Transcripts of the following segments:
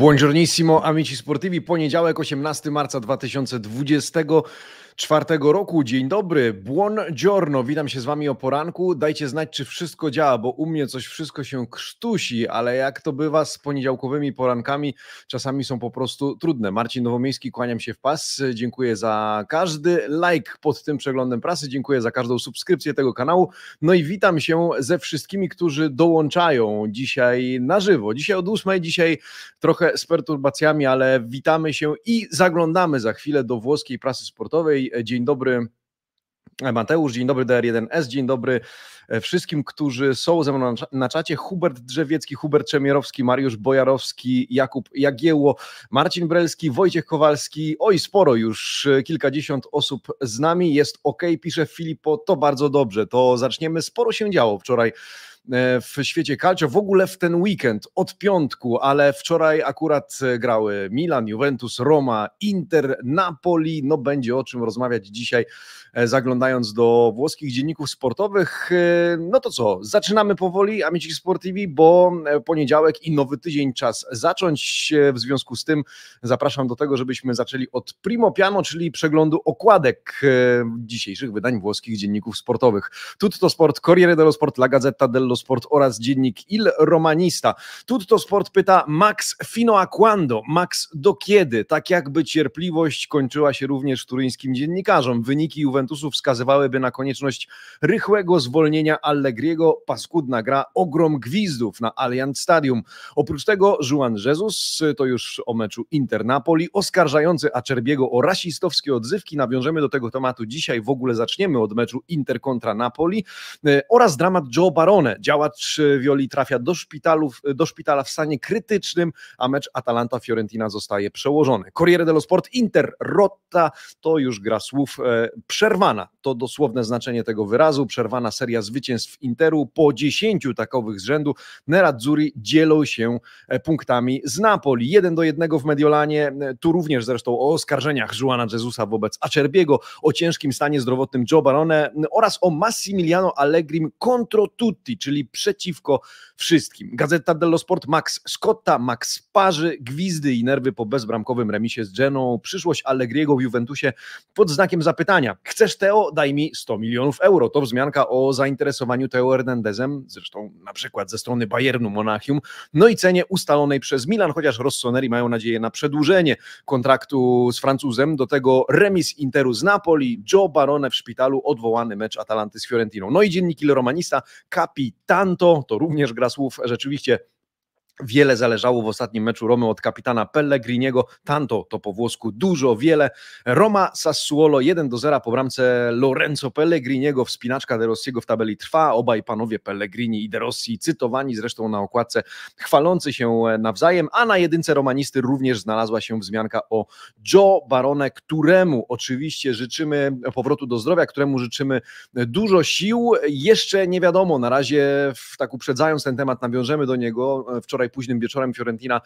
Buongiornissimo, amici sportivi. Poniedziałek, 18 marca 2020 czwartego roku. Dzień dobry, błon dziorno. Witam się z wami o poranku. Dajcie znać, czy wszystko działa, bo u mnie coś wszystko się krztusi, ale jak to bywa z poniedziałkowymi porankami, czasami są po prostu trudne. Marcin Nowomiejski, kłaniam się w pas. Dziękuję za każdy like pod tym przeglądem prasy. Dziękuję za każdą subskrypcję tego kanału. No i witam się ze wszystkimi, którzy dołączają dzisiaj na żywo. Dzisiaj od ósmej, dzisiaj trochę z perturbacjami, ale witamy się i zaglądamy za chwilę do włoskiej prasy sportowej E, dzień dobry. E, Mateusz, dzień dobry DR1S, dzień dobry e, wszystkim, którzy są ze mną na czacie. Hubert Drzewiecki, Hubert Czemierowski, Mariusz Bojarowski, Jakub Jagiełło, Marcin Brelski, Wojciech Kowalski. Oj, sporo już, kilkadziesiąt osób z nami. Jest ok, pisze Filipo, to bardzo dobrze. To zaczniemy. Sporo się działo wczoraj E, w świecie calcio, w ogóle w ten weekend, od piątku, ale wczoraj akurat e, grały Milan, Juventus, Roma, Inter, Napoli, no będzie o czym rozmawiać dzisiaj, e, zaglądając do włoskich dzienników sportowych. No to co, zaczynamy powoli, Amici sportivi, bo poniedziałek i nowy tydzień czas zacząć, w związku z tym zapraszam do tego, żebyśmy zaczęli od Primo Piano, czyli przeglądu okładek dzisiejszych wydań włoskich dzienników sportowych. Tutto Sport, Corriere dello Sport, La Gazzetta dello Sport oraz dziennik Il Romanista. Tutto Sport pyta Max Fino a quando? Max do kiedy? Tak jakby cierpliwość kończyła się również turyńskim dziennikarzom. Wyniki Juventusu wskazywałyby na konieczność rychłego zwolnienia Allegriego. Paskudna gra, ogrom gwizdów na Allianz Stadium. Oprócz tego Juan Jesus, to już o meczu Inter-Napoli, oskarżający Acerbiego o rasistowskie odzywki. Nawiążemy do tego tematu dzisiaj. W ogóle zaczniemy od meczu Inter kontra Napoli e, oraz dramat Joe Barone. Działacz y, Violi trafia do, szpitalu, y, do szpitala w stanie krytycznym, a mecz Atalanta-Fiorentina zostaje przełożony. Corriere dello Sport Inter Rotta to już gra słów e, przerwana. To dosłowne znaczenie tego wyrazu. Przerwana seria zwycięstw Interu po 10 takowych z rzędu. Nerazzurri dzielą się e, punktami z Napoli. jeden do jednego w Mediolanie. E, tu również zresztą o oskarżeniach Juana Jezusa wobec Acerbiego, o ciężkim stanie zdrowotnym Joe Barone oraz o Massimiliano Allegri contro tutti, czyli czyli przeciwko wszystkim. Gazeta dello Sport Max Scotta, Max Parzy, gwizdy i nerwy po bezbramkowym remisie z Geną, przyszłość Allegriego w Juventusie pod znakiem zapytania. Chcesz Teo? Daj mi 100 milionów euro. To wzmianka o zainteresowaniu Teo Hernandezem, zresztą na przykład ze strony Bayernu Monachium, no i cenie ustalonej przez Milan, chociaż Rossoneri mają nadzieję na przedłużenie kontraktu z Francuzem, do tego remis Interu z Napoli, Joe Barone w szpitalu, odwołany mecz Atalanty z Fiorentiną. No i dziennik Il Romanista, Capi tanto, to również gra słów rzeczywiście Wiele zależało w ostatnim meczu Romy od kapitana Pellegriniego. Tanto to po włosku dużo, wiele. Roma Sassuolo 1 do 0 po bramce Lorenzo Pellegriniego. Wspinaczka De Rossiego w tabeli trwa. Obaj panowie Pellegrini i De Rossi cytowani zresztą na okładce, chwalący się e, nawzajem. A na jedynce romanisty również znalazła się wzmianka o Joe Barone, któremu oczywiście życzymy powrotu do zdrowia, któremu życzymy dużo sił. Jeszcze nie wiadomo, na razie w, tak uprzedzając ten temat, nawiążemy do niego. E, wczoraj późnym wieczorem Fiorentina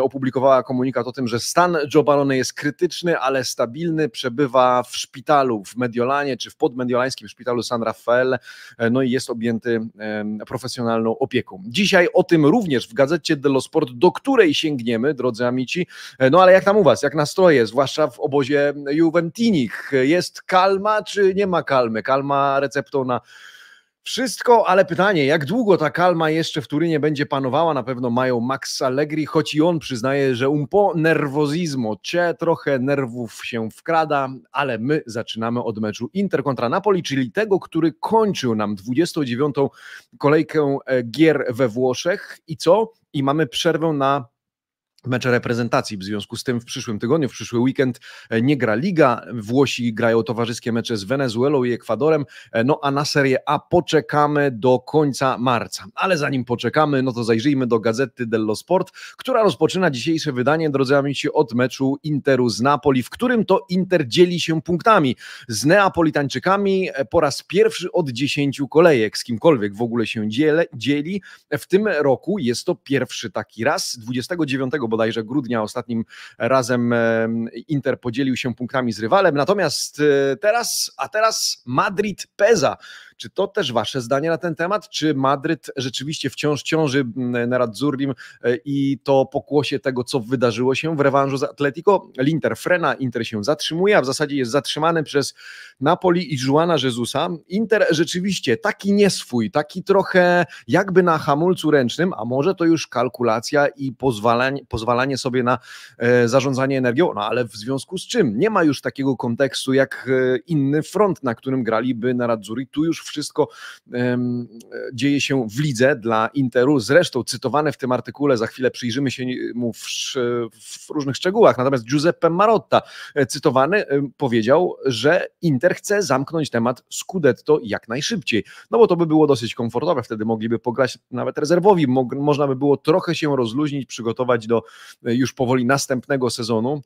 opublikowała komunikat o tym, że stan Joe Barone jest krytyczny, ale stabilny, przebywa w szpitalu w Mediolanie czy w podmediolańskim szpitalu San Rafael, e, no i jest objęty profesjonalną opieką. Dzisiaj o tym również w gazecie dello Sport, do której sięgniemy, drodzy amici. E, no ale jak tam u Was, jak nastroje, zwłaszcza w obozie Juventinich? Jest kalma czy nie ma kalmy? Kalma receptą na wszystko, ale pytanie, jak długo ta kalma jeszcze w Turynie będzie panowała? Na pewno mają Max Allegri, choć i on przyznaje, że un um po nerwozizmo, cie trochę nerwów się wkrada, ale my zaczynamy od meczu Inter kontra Napoli, czyli tego, który kończył nam 29. kolejkę e, gier we Włoszech i co? I mamy przerwę na mecze reprezentacji. W związku z tym w przyszłym tygodniu, w przyszły weekend e, nie gra Liga. Włosi grają towarzyskie mecze z Wenezuelą i Ekwadorem. E, no a na Serię A poczekamy do końca marca. Ale zanim poczekamy, no to zajrzyjmy do Gazety dello Sport, która rozpoczyna dzisiejsze wydanie, drodzy amici, od meczu Interu z Napoli, w którym to Inter dzieli się punktami z Neapolitańczykami e, po raz pierwszy od 10 kolejek. Z kimkolwiek w ogóle się dzieli. W tym roku jest to pierwszy taki raz. 29 bodajże grudnia ostatnim razem e, Inter podzielił się punktami z rywalem. Natomiast e, teraz, a teraz Madrid Peza. Czy to też wasze zdanie na ten temat? Czy Madryt rzeczywiście wciąż ciąży mm, Nerazzurrim e, i to pokłosie tego, co wydarzyło się w rewanżu z Atletico? Linter frena, Inter się zatrzymuje, a w zasadzie jest zatrzymany przez Napoli i Juana Jezusa. Inter rzeczywiście taki nieswój, taki trochę jakby na hamulcu ręcznym, a może to już kalkulacja i pozwalanie, pozwalanie sobie na e, zarządzanie energią, no ale w związku z czym nie ma już takiego kontekstu jak e, inny front, na którym graliby Radzuri, tu już wszystko dzieje się w lidze dla Interu. Zresztą cytowane w tym artykule, za chwilę przyjrzymy się mu w, w różnych szczegółach. Natomiast Giuseppe Marotta, e, cytowany, e, powiedział, że Inter chce zamknąć temat Scudetto jak najszybciej. No bo to by było dosyć komfortowe, wtedy mogliby pograć nawet rezerwowi, Mo można by było trochę się rozluźnić, przygotować do e, już powoli następnego sezonu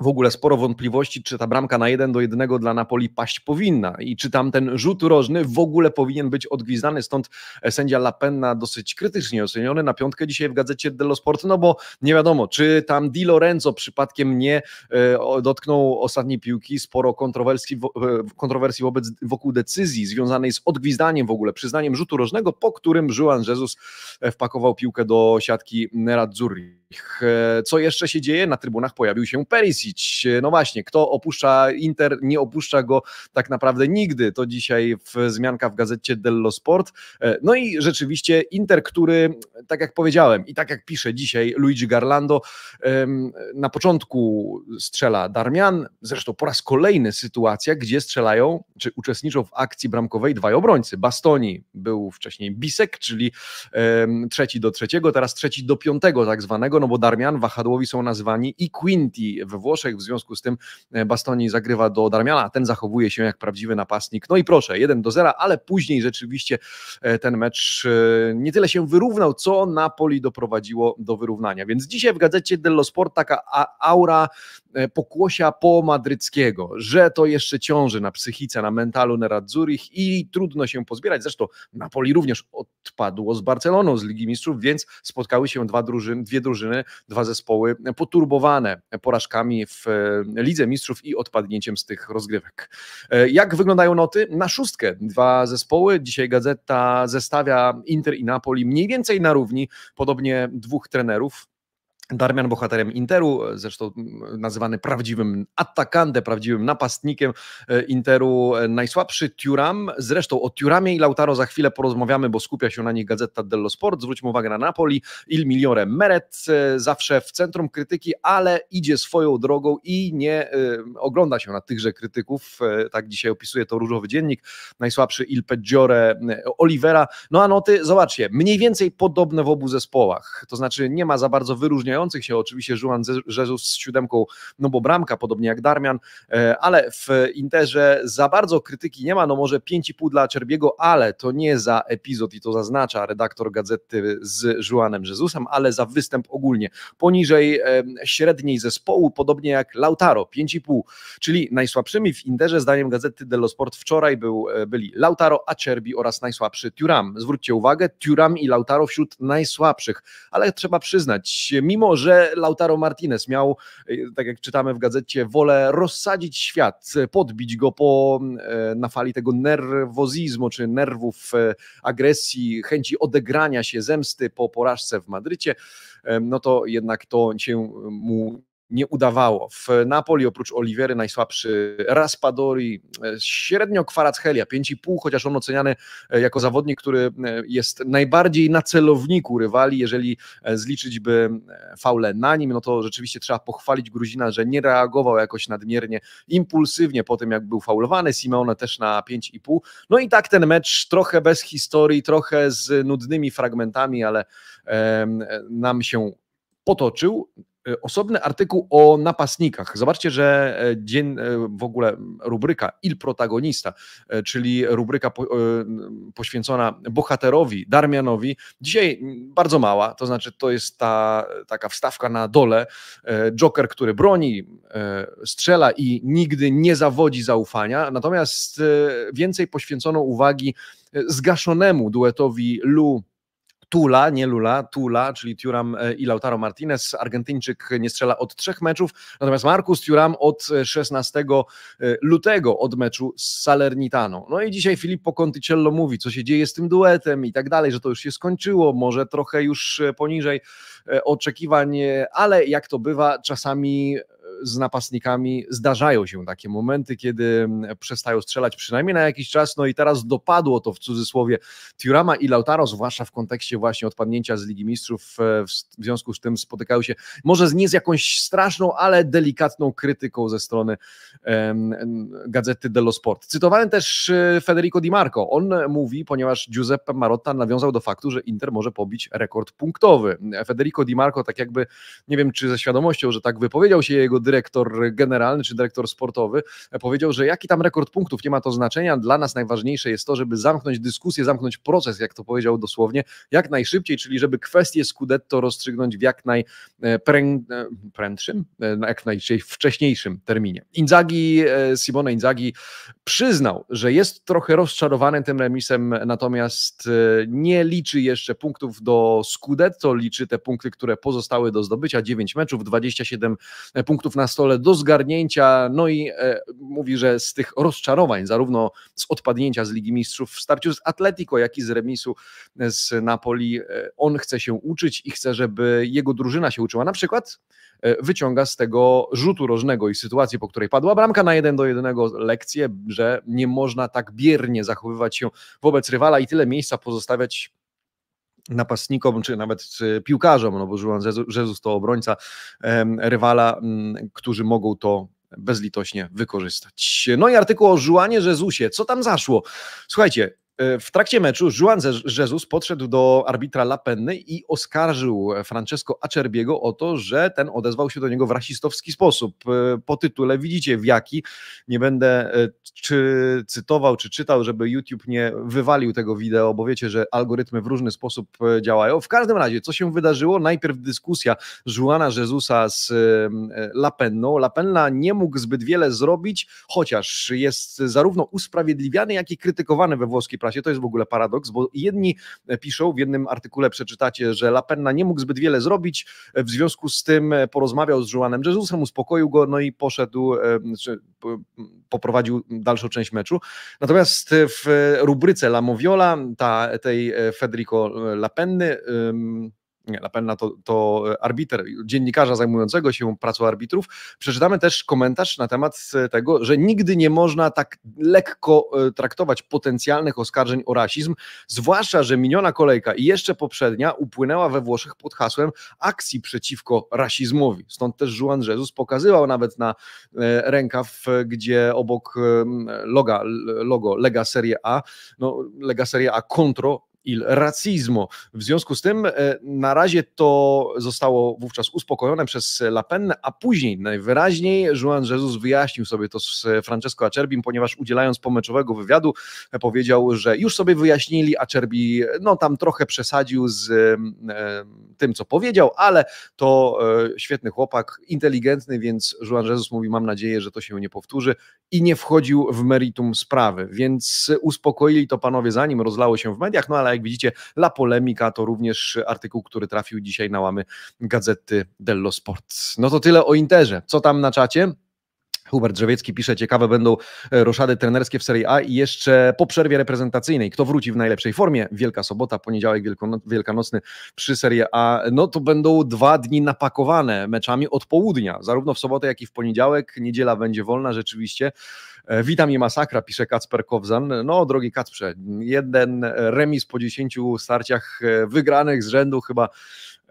w ogóle sporo wątpliwości, czy ta bramka na 1 do 1 dla Napoli paść powinna i czy tam ten rzut rożny w ogóle powinien być odgwizdany, stąd e, sędzia Lapenna dosyć krytycznie oceniony na piątkę dzisiaj w gazecie dello Sport, no bo nie wiadomo, czy tam Di Lorenzo przypadkiem nie e, dotknął ostatniej piłki, sporo kontrowersji, e, kontrowersji wobec, wokół decyzji związanej z odgwizdaniem w ogóle, przyznaniem rzutu rożnego, po którym Juan Jesus wpakował piłkę do siatki Nerazzurri. Co jeszcze się dzieje? Na trybunach pojawił się Perisic. No właśnie, kto opuszcza Inter, nie opuszcza go tak naprawdę nigdy. To dzisiaj wzmianka w gazecie Dello Sport. E, no i rzeczywiście Inter, który, tak jak powiedziałem i tak jak pisze dzisiaj Luigi Garlando, na początku strzela Darmian, zresztą po raz kolejny sytuacja, gdzie strzelają, czy uczestniczą w akcji bramkowej dwaj obrońcy. Bastoni był wcześniej Bisek, czyli trzeci do trzeciego, teraz trzeci do piątego tak zwanego, no bo Darmian, wahadłowi są nazwani i Quinti we Włoszech, w związku z tym e, Bastoni zagrywa do Darmiana, ten zachowuje się jak prawdziwy napastnik. No i proszę, 1 do 0, ale później rzeczywiście e, ten mecz e, nie tyle się wyrównał, co Napoli doprowadziło do wyrównania. Więc dzisiaj w gazecie dello Sport taka aura pokłosia po madryckiego, że to jeszcze ciąży na psychice, na mentalu Nerazzurich i trudno się pozbierać. Zresztą Napoli również odpadło z Barceloną z Ligi Mistrzów, więc spotkały się dwa drużyny, dwie drużyny drużyny, dwa zespoły poturbowane porażkami w e, Lidze Mistrzów i odpadnięciem z tych rozgrywek. E, jak wyglądają noty? Na szóstkę dwa zespoły. Dzisiaj Gazeta zestawia Inter i Napoli mniej więcej na równi, podobnie dwóch trenerów. Darmian bohaterem Interu, e, zresztą nazywany prawdziwym atakantem, prawdziwym napastnikiem e, Interu, e, najsłabszy Turam. Zresztą o Turamie i Lautaro za chwilę porozmawiamy, bo skupia się na nich Gazeta dello Sport. Zwróćmy uwagę na Napoli, Il Migliore Meret, zawsze w centrum krytyki, ale idzie swoją drogą i nie ogląda się na tychże krytyków. Tak dzisiaj opisuje to Różowy Dziennik. Najsłabszy Il Peggiore Olivera. No a noty, zobaczcie, mniej więcej podobne w obu zespołach. To znaczy nie ma za bardzo wyróżniających się oczywiście Żuan Jezus z siódemką, no bo bramka, podobnie jak Darmian, e, ale w Interze za bardzo krytyki nie ma, no może 5,5 dla Czerbiego, ale to nie za epizod i to zaznacza redaktor gazety z Żuanem Jezusem, ale za występ ogólnie. Poniżej e, średniej zespołu, podobnie jak Lautaro, 5,5, czyli najsłabszymi w Interze zdaniem gazety dello Sport wczoraj był, e, byli Lautaro, Acerbi oraz najsłabszy Turam. Zwróćcie uwagę, Turam i Lautaro wśród najsłabszych, ale trzeba przyznać, mimo mimo że Lautaro Martinez miał, y, tak jak czytamy w gazecie, wolę rozsadzić świat, podbić go po, y, na fali tego nerwozizmu, czy nerwów y, agresji, chęci odegrania się zemsty po porażce w Madrycie, no to jednak to się mu nie udawało. W Napoli oprócz Oliwiery najsłabszy Raspadori, e, średnio Kwaracchelia, 5,5, chociaż on oceniany e, jako zawodnik, który e, jest najbardziej na celowniku rywali, jeżeli zliczyć by faule na nim, no to rzeczywiście trzeba pochwalić Gruzina, że nie reagował jakoś nadmiernie impulsywnie po tym, jak był faulowany, Simeone też na 5,5. No i tak ten mecz trochę bez historii, trochę z nudnymi fragmentami, ale e, nam się potoczył. E, osobny artykuł o napastnikach. Zobaczcie, że e, dzień, e, w ogóle rubryka Il Protagonista, czyli rubryka po, poświęcona bohaterowi, Darmianowi, dzisiaj bardzo mała, to znaczy to jest ta taka wstawka na dole, Joker, który broni, strzela i nigdy nie zawodzi zaufania, natomiast więcej poświęcono uwagi zgaszonemu duetowi Lu Tula, nie Lula, Tula, czyli Tiuram e, i Lautaro Martinez. Argentyńczyk nie strzela od trzech meczów, natomiast Markus Tiuram od 16 e, e, lutego od meczu z Salernitano. No i dzisiaj Filippo Conticello mówi, co się dzieje z tym duetem i tak dalej, że to już się skończyło, może trochę już poniżej oczekiwań, ale jak to bywa, czasami z napastnikami zdarzają się takie momenty, kiedy mm, przestają strzelać przynajmniej na jakiś czas, no i teraz dopadło to w cudzysłowie Tiurama i Lautaro, zwłaszcza w kontekście właśnie odpadnięcia z Ligi Mistrzów, e, w związku z tym spotykają się może nie z jakąś straszną, ale delikatną krytyką ze strony Gazety dello Sport. Cytowałem też e, Federico Di Marco, on mówi, ponieważ Giuseppe Marotta nawiązał do faktu, że Inter może pobić rekord punktowy. Federico Di Marco tak jakby, nie wiem czy ze świadomością, że tak wypowiedział się jego dyrektor generalny czy dyrektor sportowy e, powiedział, że jaki tam rekord punktów nie ma to znaczenia. Dla nas najważniejsze jest to, żeby zamknąć dyskusję, zamknąć proces, jak to powiedział dosłownie, jak najszybciej, czyli żeby kwestię Scudetto rozstrzygnąć w jak najprędszym, e, e, jak najwcześniejszym terminie. Inzagi, Simone Inzagi przyznał, że jest trochę rozczarowany tym remisem, natomiast nie liczy jeszcze punktów do Scudetto, liczy te punkty, które pozostały do zdobycia, 9 meczów, 27 punktów na stole do zgarnięcia. No i e, mówi, że z tych rozczarowań, zarówno z odpadnięcia z Ligi Mistrzów w starciu z Atletico, jak i z remisu e, z Napoli, e, on chce się uczyć i chce, żeby jego drużyna się uczyła. Na przykład e, wyciąga z tego rzutu rożnego i sytuacji, po której padła bramka na jeden do jednego lekcję, że nie można tak biernie zachowywać się wobec rywala i tyle miejsca pozostawiać napastnikom, czy nawet piłkarzom, no bo Żuan Jezus to obrońca rywala, którzy mogą to bezlitośnie wykorzystać. No i artykuł o Żuanie Jezusie. Co tam zaszło? Słuchajcie, E, w trakcie meczu Juan Jesus podszedł do arbitra Lapenny i oskarżył e, Francesco Acerbiego o to, że ten odezwał się do niego w rasistowski sposób. E, po tytule widzicie w jaki. Nie będę czy cytował, czy czytał, żeby YouTube nie wywalił tego wideo, bo wiecie, że algorytmy w różny sposób działają. W każdym razie, co się wydarzyło? Najpierw dyskusja Juana Jezusa z Lapenną. Lapenna nie mógł zbyt wiele zrobić, chociaż jest zarówno usprawiedliwiany, jak i krytykowany we włoskiej prasie. To jest w ogóle paradoks, bo jedni e, piszą, w jednym artykule przeczytacie, że Lapenna nie mógł zbyt wiele zrobić, e, w związku z tym e, porozmawiał z Joanem Jezusem, uspokoił go, no i poszedł, czy poprowadził dalszą część meczu. Natomiast w rubryce La Moviola, ta, tej Federico Penny, na pewno to, to e, arbiter, dziennikarza zajmującego się pracą arbitrów, przeczytamy też komentarz na temat e, tego, że nigdy nie można tak lekko e, traktować potencjalnych oskarżeń o rasizm, zwłaszcza, że miniona kolejka i jeszcze poprzednia upłynęła we Włoszech pod hasłem akcji przeciwko rasizmowi. Stąd też Juan Jesus pokazywał nawet na rękaw, gdzie obok loga, logo Lega Serie A, no, Lega Serie A Contro il racismo. W związku z tym e, na razie to zostało wówczas uspokojone przez Penne, a później najwyraźniej Juan Jesus wyjaśnił sobie to z Francesco Acerbim, ponieważ udzielając pomeczowego wywiadu e, powiedział, że już sobie wyjaśnili, Acerbi no tam trochę przesadził z e, tym, co powiedział, ale to świetny chłopak, inteligentny, więc Juan Jesus mówi, mam nadzieję, że to się nie powtórzy i nie wchodził w meritum sprawy, więc uspokoili to panowie zanim rozlało się w mediach, no ale jak widzicie La Polemika to również artykuł, który trafił dzisiaj na łamy Gazety dello Sport. No to tyle o Interze. Co tam na czacie? Hubert Drzewiecki pisze, ciekawe będą e, roszady trenerskie w Serie A i jeszcze po przerwie reprezentacyjnej. Kto wróci w najlepszej formie? Wielka sobota, poniedziałek wielkanocny przy Serie A. No to będą dwa dni napakowane meczami od południa, zarówno w sobotę, jak i w poniedziałek. Niedziela będzie wolna rzeczywiście. E, witam i masakra, pisze Kacper Kowzan. No, drogi Kacprze, jeden remis po 10 starciach e, wygranych z rzędu chyba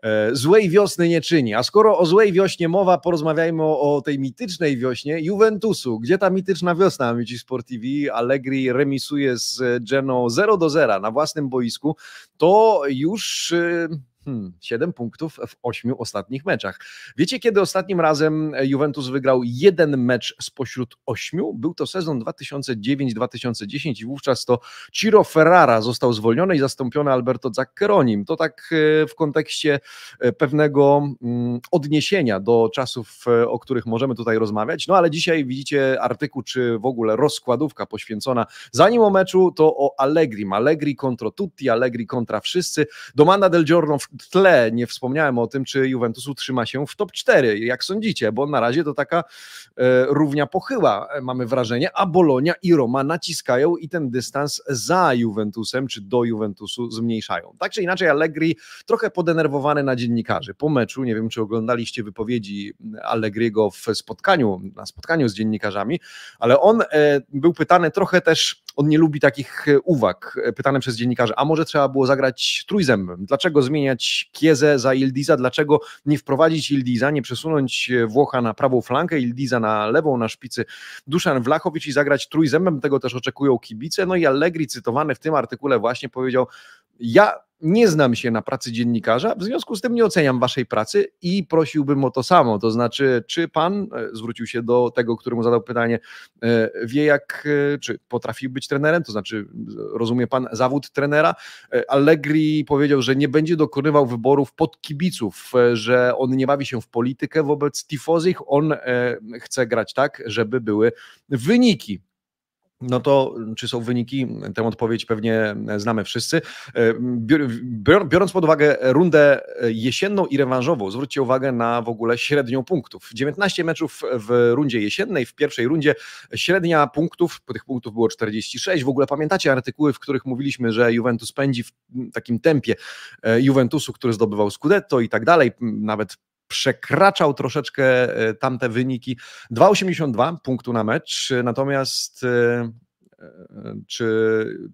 e, złej wiosny nie czyni. A skoro o złej wiośnie mowa, porozmawiajmy o, tej mitycznej wiośnie Juventusu. Gdzie ta mityczna wiosna? Amici Sport TV, Allegri remisuje z Geno 0 do 0 na własnym boisku. To już... Yy Hmm, 7 punktów w 8 ostatnich meczach. Wiecie, kiedy ostatnim razem e, Juventus wygrał jeden mecz spośród 8? Był to sezon 2009-2010 i wówczas to Ciro Ferrara został zwolniony i zastąpiony Alberto Zaccheronim. To tak e, w kontekście e, pewnego mm, odniesienia do czasów, o których możemy tutaj rozmawiać. No ale dzisiaj widzicie artykuł, czy w ogóle rozkładówka poświęcona zanim o meczu, to o Allegri. Allegri kontra Tutti, Allegri kontra wszyscy. Domanda del Giorno w tle nie wspomniałem o tym, czy Juventus utrzyma się w top 4, jak sądzicie, bo na razie to taka e, równia pochyła, e, mamy wrażenie, a Bolonia i Roma naciskają i ten dystans za Juventusem, czy do Juventusu zmniejszają. Tak czy inaczej Allegri trochę podenerwowany na dziennikarzy. Po meczu, nie wiem czy oglądaliście wypowiedzi Allegriego w spotkaniu, na spotkaniu z dziennikarzami, ale on e, był pytany trochę też, on nie lubi takich e, uwag, e, pytany przez dziennikarzy, a może trzeba było zagrać trójzem, dlaczego zmieniać wymieniać Kiezę za Ildiza, dlaczego nie wprowadzić Ildiza, nie przesunąć e, Włocha na prawą flankę, Ildiza na lewą, na szpicy Duszan Wlachowicz i zagrać trójzębem, tego też oczekują kibice, no i Allegri cytowany w tym artykule właśnie powiedział, ja nie znam się na pracy dziennikarza, w związku z tym nie oceniam waszej pracy i prosiłbym o to samo. To znaczy, czy pan e, zwrócił się do tego, któremu zadał pytanie, e, wie jak, e, czy potrafi być trenerem, to znaczy, rozumie pan zawód trenera. Allegri powiedział, że nie będzie dokonywał wyborów pod kibiców, że on nie bawi się w politykę wobec tifozich, on chce grać tak, żeby były wyniki no to mm, czy są wyniki? Tę odpowiedź pewnie e, znamy wszyscy. E, biorąc pod uwagę rundę e, jesienną i rewanżową, zwróćcie uwagę na w ogóle średnią punktów. 19 meczów w rundzie jesiennej, w pierwszej rundzie średnia punktów, tych punktów było 46. W ogóle pamiętacie artykuły, w których mówiliśmy, że Juventus pędzi w takim tempie Juventusu, który zdobywał Scudetto i tak dalej, nawet przekraczał troszeczkę e, tamte wyniki. 2,82 punktu na mecz, natomiast e, e, czy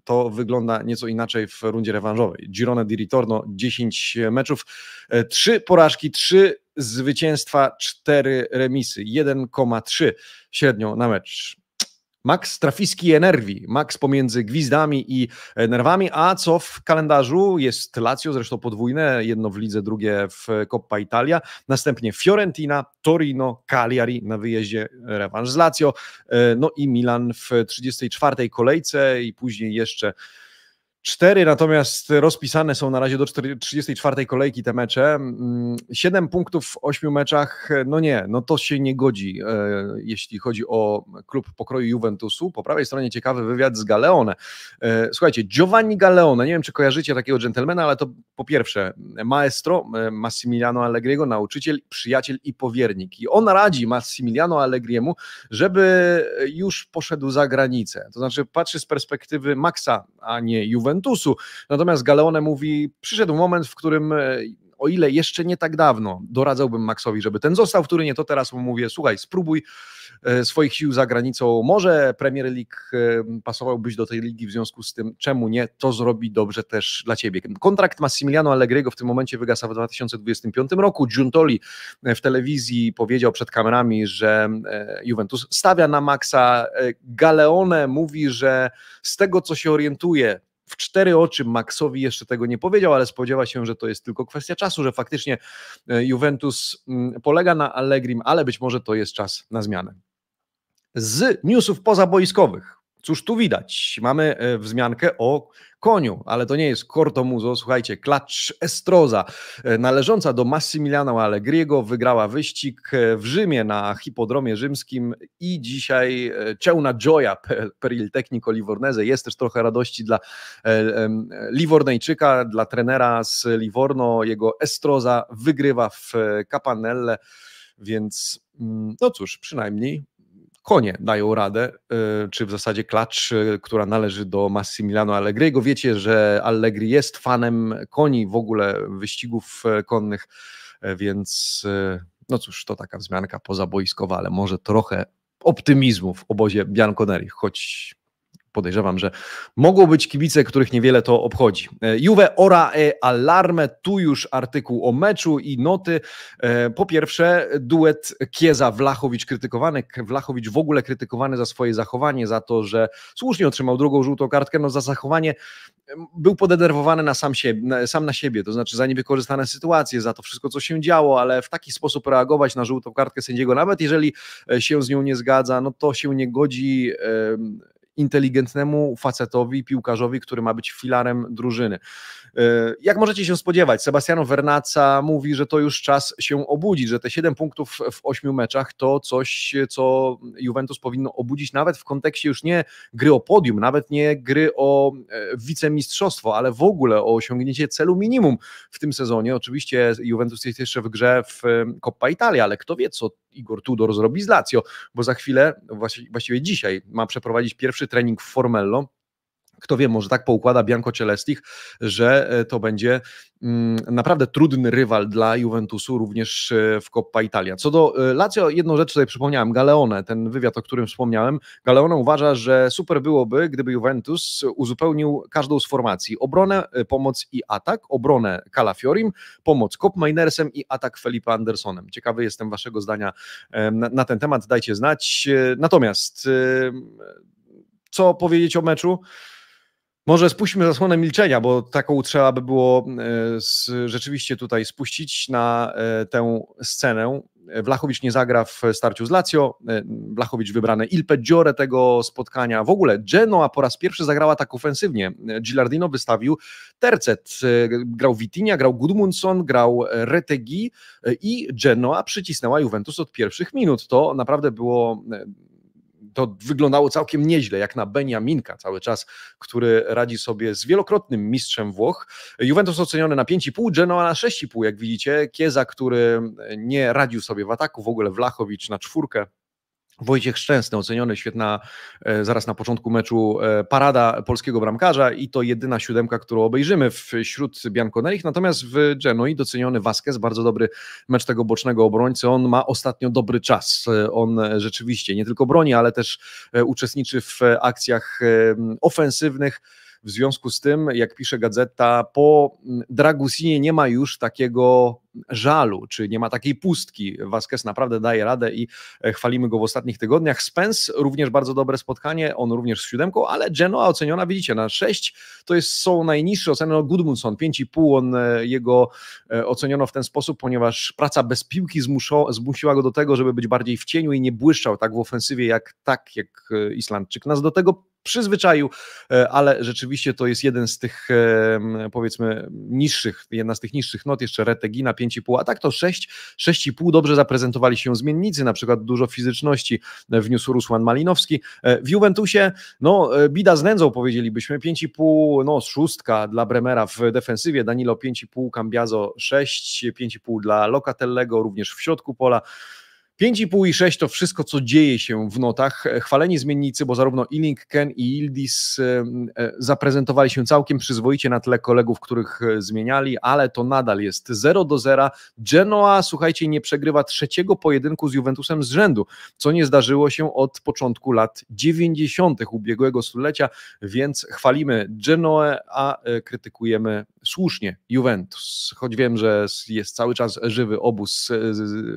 to wygląda nieco inaczej w rundzie rewanżowej. Girona di Ritorno 10 meczów, 3 porażki, 3 zwycięstwa, 4 remisy, 1,3 średnio na mecz. Max trafiski enerwi, Max pomiędzy gwizdami i e, nerwami, a co w kalendarzu jest Lazio, zresztą podwójne, jedno w lidze, drugie w Coppa Italia, następnie Fiorentina, Torino, Cagliari na wyjeździe rewanż z Lazio, e, no i Milan w 34. kolejce i później jeszcze Cztery natomiast rozpisane są na razie do 34 kolejki te mecze. Mm, siedem punktów w ośmiu meczach, no nie, no to się nie godzi, e, jeśli chodzi o klub pokroju Juventusu. Po prawej stronie ciekawy wywiad z Galeone. E, słuchajcie, Giovanni Galeone, nie wiem czy kojarzycie takiego dżentelmena, ale to po pierwsze maestro e, Massimiliano Allegriego, nauczyciel, przyjaciel i powiernik. I on radzi Massimiliano Allegriemu, żeby już poszedł za granicę. To znaczy patrzy z perspektywy Maxa, a nie Juventusu Juventusu. Natomiast Galeone mówi, przyszedł moment, w którym e, o ile jeszcze nie tak dawno doradzałbym Maxowi, żeby ten został, który nie, to teraz mu mówię, słuchaj, spróbuj e, swoich sił za granicą, może Premier League e, pasowałbyś do tej ligi, w związku z tym czemu nie, to zrobi dobrze też dla ciebie. Kontrakt Massimiliano Allegriego w tym momencie wygasa w 2025 roku. Giuntoli w telewizji powiedział przed kamerami, że Juventus stawia na Maxa. Galeone mówi, że z tego co się orientuje, w cztery oczy Maxowi jeszcze tego nie powiedział, ale spodziewa się, że to jest tylko kwestia czasu, że faktycznie e, Juventus mm, polega na Allegrim, ale być może to jest czas na zmianę. Z newsów pozaboiskowych Cóż tu widać? Mamy e, wzmiankę o koniu, ale to nie jest Cortomuzo, słuchajcie, klacz Estroza, e, należąca do Massimiliano Allegriego, wygrała wyścig e, w Rzymie na hipodromie rzymskim i dzisiaj cielna gioia per il tecnico Livornese, jest też trochę radości dla Livornejczyka, dla trenera z Livorno, jego Estroza wygrywa w Capanelle, więc mm, no cóż, przynajmniej konie dają radę, y, czy w zasadzie klacz, y, która należy do Massimiliano Allegriego. Wiecie, że Allegri jest fanem koni, w ogóle wyścigów e, konnych, e, więc y, no cóż, to taka wzmianka pozaboiskowa, ale może trochę optymizmu w obozie Bianconeri, choć podejrzewam, że mogą być kibice, których niewiele to obchodzi. E, Juve ora e allarme, tu już artykuł o meczu i noty. E, po pierwsze, duet Kieza-Wlachowicz krytykowany, Wlachowicz w ogóle krytykowany za swoje zachowanie, za to, że słusznie otrzymał drugą żółtą kartkę, no za zachowanie był podenerwowany na sam, siebie, na, sam na siebie, to znaczy za niewykorzystane sytuacje, za to wszystko, co się działo, ale w taki sposób reagować na żółtą kartkę sędziego, nawet jeżeli e, się z nią nie zgadza, no to się nie godzi inteligentnemu facetowi, piłkarzowi, który ma być filarem drużyny. E, jak możecie się spodziewać, Sebastiano Vernaca mówi, że to już czas się obudzić, że te 7 punktów w 8 meczach to coś, co Juventus powinno obudzić nawet w kontekście już nie gry o podium, nawet nie gry o e, wicemistrzostwo, ale w ogóle o osiągnięcie celu minimum w tym sezonie. Oczywiście Juventus jest jeszcze w grze w e, Coppa Italia, ale kto wie, co Igor Tudor zrobi z Lazio, bo za chwilę, właściwie dzisiaj, ma przeprowadzić pierwszy trening w Formello kto wie, może tak poukłada Bianco Celestich, że e, to będzie mm, naprawdę trudny rywal dla Juventusu również e, w Coppa Italia. Co do e, Lazio, jedną rzecz tutaj przypomniałem, Galeone, ten wywiad, o którym wspomniałem. Galeone uważa, że super byłoby, gdyby Juventus uzupełnił każdą z formacji. Obronę, pomoc i atak, obronę Calafiorim, pomoc Kopmeinersem i atak Felipe Andersonem. Ciekawy jestem waszego zdania na ten temat, dajcie znać. Natomiast co powiedzieć o meczu? Może spuśćmy zasłonę milczenia, bo taką trzeba by było z, e, rzeczywiście tutaj spuścić na e, tę scenę. Blachowicz nie zagra w starciu z Lazio, Blachowicz e, wybrany il peggiore tego spotkania. W ogóle Genoa po raz pierwszy zagrała tak ofensywnie. Gilardino wystawił tercet. Grał Vitinia, grał Gudmundsson, grał Retegi i Genoa przycisnęła Juventus od pierwszych minut. To naprawdę było to wyglądało całkiem nieźle, jak na Beniaminka cały czas, który radzi sobie z wielokrotnym mistrzem Włoch. Juventus oceniony na 5,5, Genoa na 6,5, jak widzicie. Kieza, który nie radził sobie w ataku, w ogóle Wlachowicz na czwórkę, Wojciech Szczęsny, oceniony świetna e, zaraz na początku meczu e, parada polskiego bramkarza i to jedyna siódemka, którą obejrzymy wśród Bianconerich. Natomiast w Genoi doceniony Vasquez, bardzo dobry mecz tego bocznego obrońcy. On ma ostatnio dobry czas. E, on rzeczywiście nie tylko broni, ale też uczestniczy w akcjach ofensywnych. W związku z tym, jak pisze gazeta, po mm, Dragusinie nie ma już takiego żalu, czy nie ma takiej pustki. Vasquez naprawdę daje radę i e, chwalimy go w ostatnich tygodniach. Spence również bardzo dobre spotkanie, on również z siódemką, ale Genoa oceniona, widzicie, na 6 to jest, są najniższe oceny. No, Gudmundsson 5,5, on, e, jego e, oceniono w ten sposób, ponieważ praca bez piłki zmuszo, zmusiła go do tego, żeby być bardziej w cieniu i nie błyszczał tak w ofensywie jak tak, jak Islandczyk. Nas no, do tego przyzwyczaił, e, ale rzeczywiście to jest jeden z tych powiedzmy niższych, jedna z tych niższych not, jeszcze Retegina 5,5, a tak to 6, 6,5 dobrze zaprezentowali się zmiennicy, na przykład dużo fizyczności wniósł Rusłan Malinowski. E, w Juventusie, no e, bida z nędzą powiedzielibyśmy, 5,5, no szóstka dla Bremera w defensywie, Danilo 5,5, Cambiazo 6, 5,5 dla Locatellego, również w środku pola, 5,5 i 6 to wszystko, co dzieje się w notach. E, chwaleni zmiennicy, bo zarówno Illing, Ken i Ildis e, zaprezentowali się całkiem przyzwoicie na tle kolegów, których e, zmieniali, ale to nadal jest 0 do 0. Genoa, słuchajcie, nie przegrywa trzeciego pojedynku z Juventusem z rzędu, co nie zdarzyło się od początku lat 90. ubiegłego stulecia, więc chwalimy Genoę, a krytykujemy słusznie Juventus. Choć wiem, że jest cały czas żywy obóz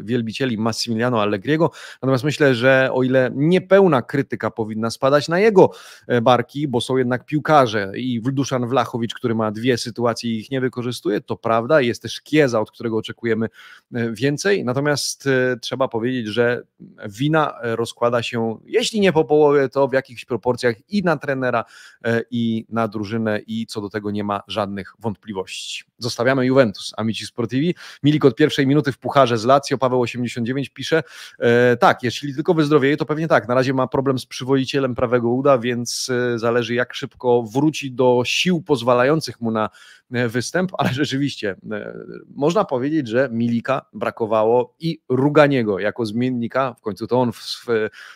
wielbicieli Massimiliano Massimiliano Allegriego. Natomiast myślę, że o ile niepełna krytyka powinna spadać na jego e, barki, bo są jednak piłkarze i Duszan Wlachowicz, który ma dwie sytuacje i ich nie wykorzystuje, to prawda. Jest też Kieza, od którego oczekujemy e, więcej. Natomiast e, trzeba powiedzieć, że wina rozkłada się, jeśli nie po połowie, to w jakichś proporcjach i na trenera, i na drużynę, i co do tego nie ma żadnych wątpliwości. Zostawiamy Juventus, Amici Sportivi. Milik od pierwszej minuty w pucharze z Lazio, Paweł 89 pisze, E, tak, jeśli tylko wyzdrowieje, to pewnie tak. Na razie ma problem z przywoicielem prawego uda, więc e, zależy jak szybko wróci do sił pozwalających mu na e, występ, ale rzeczywiście można powiedzieć, że Milika brakowało i Ruganiego jako zmiennika, w końcu to on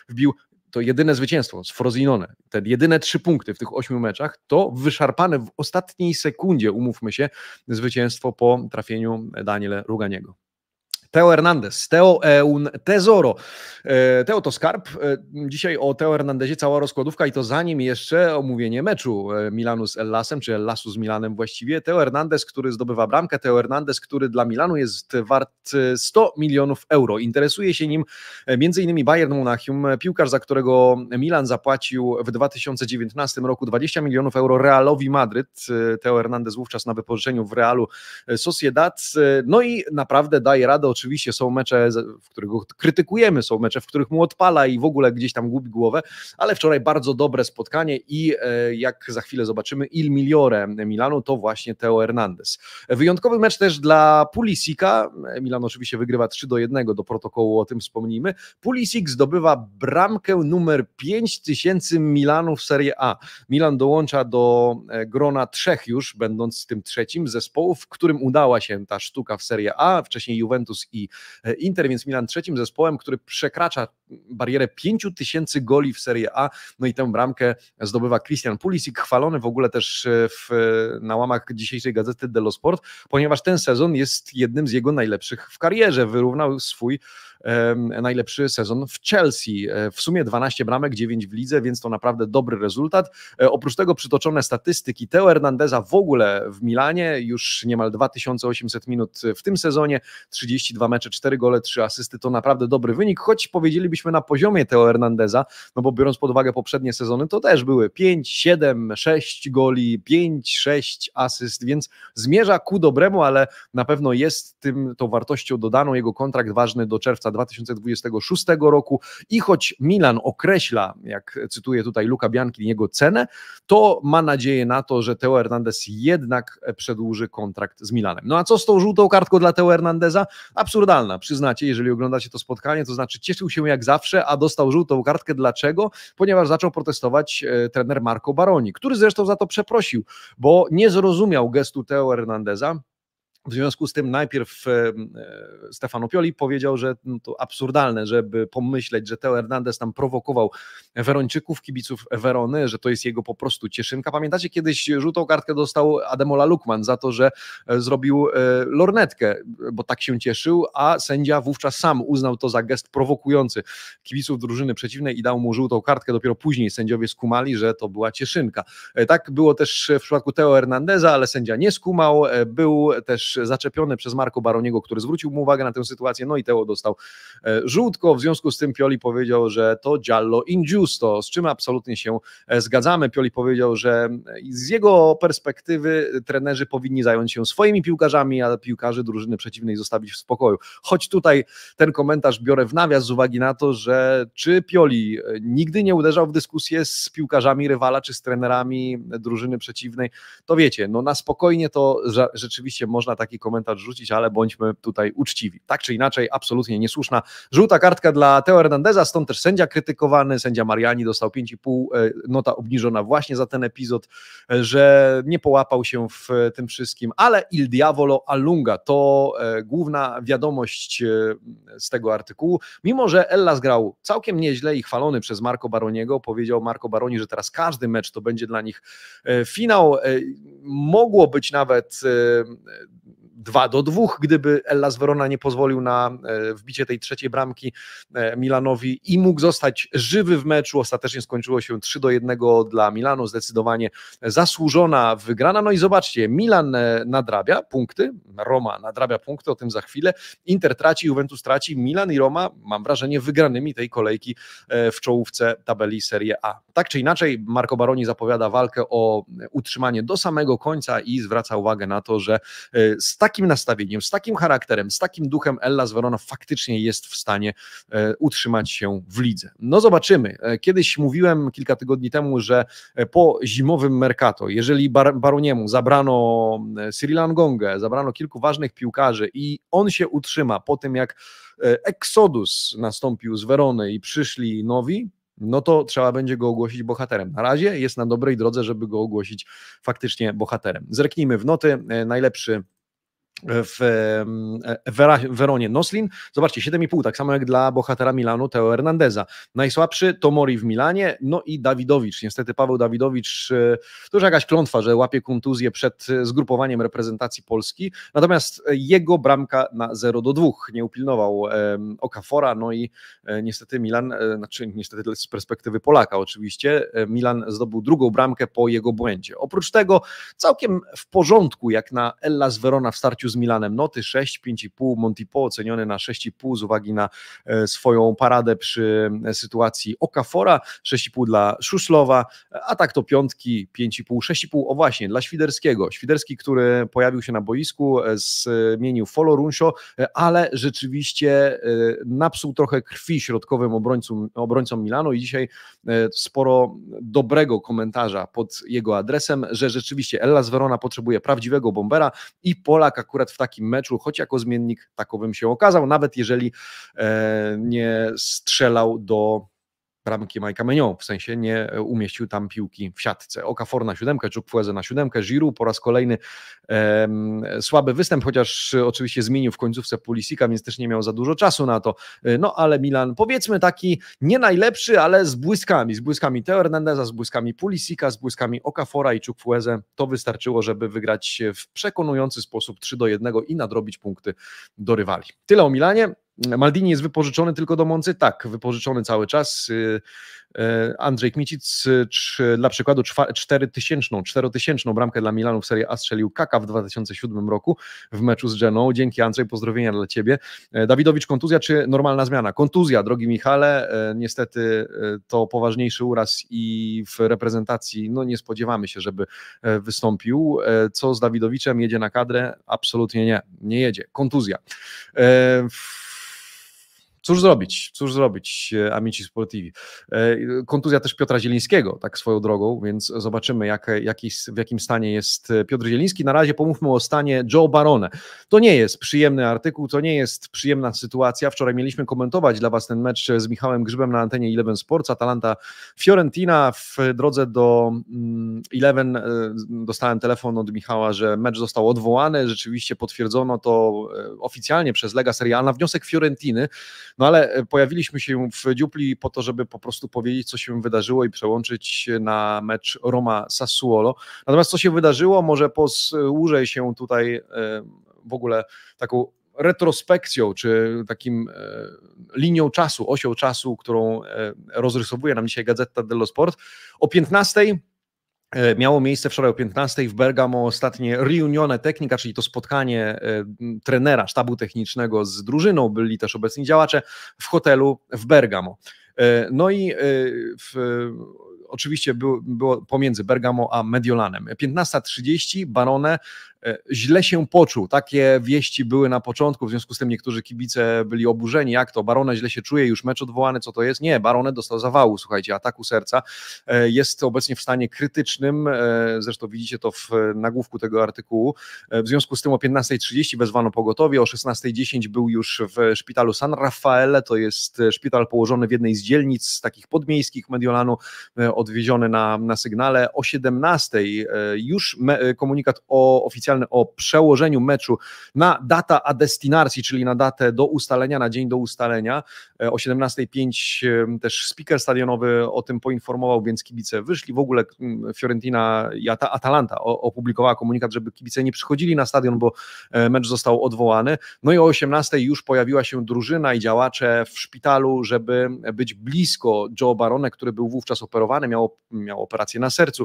wbił to jedyne zwycięstwo z Frozinone, te jedyne trzy punkty w tych ośmiu meczach, to wyszarpane w ostatniej sekundzie, umówmy się, zwycięstwo po trafieniu Daniela Ruganiego. Teo Hernandez, Teo Un Tesoro, e, Teo to skarb. E, dzisiaj o Teo Hernandezie cała rozkładówka i to zanim jeszcze omówienie meczu e, Milanu z Ellasem, czy Ellasu z Milanem właściwie. Teo Hernandez, który zdobywa bramkę, Teo Hernandez, który dla Milanu jest wart 100 milionów euro. Interesuje się nim m.in. Bayern Monachium, piłkarz, za którego Milan zapłacił w 2019 roku 20 milionów euro Realowi Madryt. Teo Hernandez wówczas na wypożyczeniu w Realu Sociedad. No i naprawdę daje radę Oczywiście są mecze, w których go krytykujemy, są mecze, w których mu odpala i w ogóle gdzieś tam gubi głowę, ale wczoraj bardzo dobre spotkanie i e, jak za chwilę zobaczymy, Il migliore Milanu to właśnie Teo Hernandez. Wyjątkowy mecz też dla Pulisika. Milan oczywiście wygrywa 3 do 1 do protokołu, o tym wspomnijmy. Pulisik zdobywa bramkę numer 5000 Milanu w Serie A. Milan dołącza do e, grona trzech już, będąc tym trzecim zespołu, w którym udała się ta sztuka w Serie A. Wcześniej Juventus i e, Inter, więc Milan trzecim zespołem, który przekracza barierę 5 tysięcy goli w Serie A, no i tę bramkę zdobywa Christian Pulisic, chwalony w ogóle też e, w, e, na łamach dzisiejszej gazety Dello Sport, ponieważ ten sezon jest jednym z jego najlepszych w karierze, wyrównał swój najlepszy sezon w Chelsea. E, w sumie 12 bramek, 9 w lidze, więc to naprawdę dobry rezultat. E, oprócz tego przytoczone statystyki Teo Hernandeza w ogóle w Milanie, już niemal 2800 minut w tym sezonie, 32 mecze, 4 gole, 3 asysty, to naprawdę dobry wynik, choć powiedzielibyśmy na poziomie Teo Hernandeza, no bo biorąc pod uwagę poprzednie sezony, to też były 5, 7, 6 goli, 5, 6 asyst, więc zmierza ku dobremu, ale na pewno jest tym tą wartością dodaną jego kontrakt ważny do czerwca czerwca 2026 roku i choć Milan określa, jak cytuję tutaj Luka Bianki, jego cenę, to ma nadzieję na to, że Teo Hernandez jednak przedłuży kontrakt z Milanem. No a co z tą żółtą kartką dla Teo Hernandeza? Absurdalna, przyznacie, jeżeli oglądacie to spotkanie, to znaczy cieszył się jak zawsze, a dostał żółtą kartkę. Dlaczego? Ponieważ zaczął protestować e, trener Marco Baroni, który zresztą za to przeprosił, bo nie zrozumiał gestu Teo Hernandeza. W związku z tym najpierw e, Stefano Pioli powiedział, że no, to absurdalne, żeby pomyśleć, że Teo Hernandez tam prowokował Werończyków, kibiców Werony, że to jest jego po prostu cieszynka. Pamiętacie, kiedyś żółtą kartkę dostał Ademola Lukman za to, że e, zrobił e, lornetkę, bo tak się cieszył, a sędzia wówczas sam uznał to za gest prowokujący kibiców drużyny przeciwnej i dał mu żółtą kartkę. Dopiero później sędziowie skumali, że to była cieszynka. Tak było też w przypadku Teo Hernandeza, ale sędzia nie skumał. Był też zaczepiony przez Marko Baroniego, który zwrócił mu uwagę na tę sytuację, no i Teo dostał e, żółtko, w związku z tym Pioli powiedział, że to giallo ingiusto, z czym absolutnie się e, zgadzamy. Pioli powiedział, że e, z jego perspektywy trenerzy powinni zająć się swoimi piłkarzami, a piłkarzy drużyny przeciwnej zostawić w spokoju. Choć tutaj ten komentarz biorę w nawias z uwagi na to, że czy Pioli nigdy nie uderzał w dyskusję z piłkarzami rywala czy z trenerami drużyny przeciwnej, to wiecie, no na spokojnie to rzeczywiście można tak taki komentarz rzucić, ale bądźmy tutaj uczciwi. Tak czy inaczej, absolutnie niesłuszna. Żółta kartka dla Teo Hernandeza, stąd też sędzia krytykowany, sędzia Mariani dostał 5,5, e, nota obniżona właśnie za ten epizod, e, że nie połapał się w tym wszystkim, ale Il Diavolo Allunga to e, główna wiadomość z tego artykułu. Mimo, że Ella zgrał całkiem nieźle i chwalony przez Marco Baroniego, powiedział Marco Baroni, że teraz każdy mecz to będzie dla nich finał. Mogło być nawet 2 do 2, gdyby Ellas Verona nie pozwolił na e, wbicie tej trzeciej bramki e, Milanowi i mógł zostać żywy w meczu. Ostatecznie skończyło się 3 do 1 dla Milanu, zdecydowanie zasłużona wygrana. No i zobaczcie, Milan e, nadrabia punkty, Roma nadrabia punkty, o tym za chwilę. Inter traci, Juventus traci, Milan i Roma, mam wrażenie, wygranymi tej kolejki w czołówce tabeli Serie A. Tak czy inaczej, Marco Baroni zapowiada walkę o utrzymanie do samego końca i zwraca uwagę na to, że z takim nastawieniem, z takim charakterem, z takim duchem Ella z Verona faktycznie jest w stanie e, utrzymać się w lidze. No zobaczymy. E, kiedyś mówiłem kilka tygodni temu, że e, po zimowym Mercato, jeżeli Bar Baroniemu zabrano Cyril Angongę, zabrano kilku ważnych piłkarzy i on się utrzyma po tym, jak Exodus nastąpił z Werony i przyszli nowi, no to trzeba będzie go ogłosić bohaterem. Na razie jest na dobrej drodze, żeby go ogłosić faktycznie bohaterem. Zerknijmy w noty. Najlepszy E, w Weronie Noslin. Zobaczcie, 7,5, tak samo jak dla bohatera Milanu Teo Hernandeza. Najsłabszy Tomori w Milanie, no i Dawidowicz. Niestety Paweł Dawidowicz, e, to już jakaś klątwa, że łapie kontuzję przed e, zgrupowaniem reprezentacji Polski, natomiast jego bramka na 0 do 2 nie upilnował Okafora, no i niestety Milan, znaczy niestety z perspektywy Polaka oczywiście, Milan zdobył drugą bramkę po jego błędzie. Oprócz tego całkiem w porządku, jak na Ella z Verona w starciu meczu z Milanem noty 6, 5,5, Montipo oceniony na 6,5 z uwagi na e, swoją paradę przy e, sytuacji Okafora, 6,5 dla Szuszlowa, a tak to piątki, 5,5, 6,5, o właśnie, dla Świderskiego. Świderski, który pojawił się na boisku, e, zmienił follow Runcio, ale rzeczywiście napsuł trochę krwi środkowym obrońcom, obrońcom Milanu i dzisiaj sporo dobrego komentarza pod jego adresem, że rzeczywiście Ella z Verona potrzebuje prawdziwego bombera i Polak akurat akurat w takim meczu, choć jako zmiennik takowym się okazał, nawet jeżeli e, nie strzelał do bramki Majka Menion, w sensie nie e, umieścił tam piłki w siatce. Okafor na siódemkę, Czukfueze na siódemkę, Giroud po raz kolejny em, słaby występ, chociaż e, oczywiście zmienił w końcówce Pulisika, więc też nie miał za dużo czasu na to. E, no ale Milan powiedzmy taki nie najlepszy, ale z błyskami, z błyskami Teo Hernandeza, z błyskami Pulisika, z błyskami Okafora i Czukfueze. To wystarczyło, żeby wygrać w przekonujący sposób 3 do 1 i nadrobić punkty do rywali. Tyle o Milanie. Maldini jest wypożyczony tylko do Moncy? Tak, wypożyczony cały czas. Y, y, Andrzej Kmicic y, dla przykładu 4000, 4000 bramkę dla Milanu w Serie A strzelił Kaka w 2007 roku w meczu z Geną. Dzięki Andrzej, pozdrowienia dla Ciebie. E, Dawidowicz, kontuzja czy normalna zmiana? Kontuzja, drogi Michale, e, niestety e, to poważniejszy uraz i w reprezentacji no nie spodziewamy się, żeby wystąpił. Co z Dawidowiczem? Jedzie na kadrę? Absolutnie nie, nie jedzie. Kontuzja. W Cóż zrobić, cóż zrobić, e, amici sportivi. E, kontuzja też Piotra Zielińskiego, tak swoją drogą, więc zobaczymy, jak, jaki, w jakim stanie jest e, Piotr Zieliński. Na razie pomówmy o stanie Joe Barone. To nie jest przyjemny artykuł, to nie jest przyjemna sytuacja. Wczoraj mieliśmy komentować dla Was ten mecz z Michałem Grzybem na antenie Eleven Sports, Atalanta Fiorentina. W drodze do mm, Eleven dostałem telefon od Michała, że mecz został odwołany. Rzeczywiście potwierdzono to oficjalnie przez Lega Serie A na wniosek Fiorentiny no ale e, pojawiliśmy się w dziupli po to, żeby po prostu powiedzieć, co się wydarzyło i przełączyć na mecz Roma-Sassuolo. Natomiast co się wydarzyło, może posłużę się tutaj e, w ogóle taką retrospekcją, czy takim e, linią czasu, osią czasu, którą rozrysowuje nam dzisiaj Gazeta dello Sport. O 15 E, miało miejsce wczoraj o 15 w Bergamo ostatnie reunione technika, czyli to spotkanie e, trenera sztabu technicznego z drużyną, byli też obecni działacze w hotelu w Bergamo. E, no i w, oczywiście było, było pomiędzy Bergamo a Mediolanem. 15.30 Barone E, źle się poczuł. Takie wieści były na początku, w związku z tym niektórzy kibice byli oburzeni, jak to, Barone źle się czuje, już mecz odwołany, co to jest? Nie, Barone dostał zawału, słuchajcie, ataku serca. E, jest obecnie w stanie krytycznym, e, zresztą widzicie to w nagłówku tego artykułu. W związku z tym o 15.30 wezwano pogotowie, o 16.10 był już w szpitalu San Rafaele, to jest szpital położony w jednej z dzielnic takich podmiejskich Mediolanu, odwieziony na, na sygnale. O 17.00 już komunikat o oficjalnym oficjalny o przełożeniu meczu na data a destinacji, czyli na datę do ustalenia, na dzień do ustalenia. E, o 17.05 e, też speaker stadionowy o tym poinformował, więc kibice wyszli. W ogóle mm, Fiorentina i Atalanta opublikowała komunikat, żeby kibice nie przychodzili na stadion, bo e, mecz został odwołany. No i o 18.00 już pojawiła się drużyna i działacze w szpitalu, żeby być blisko Joe Barone, który był wówczas operowany, miał, miał operację na sercu.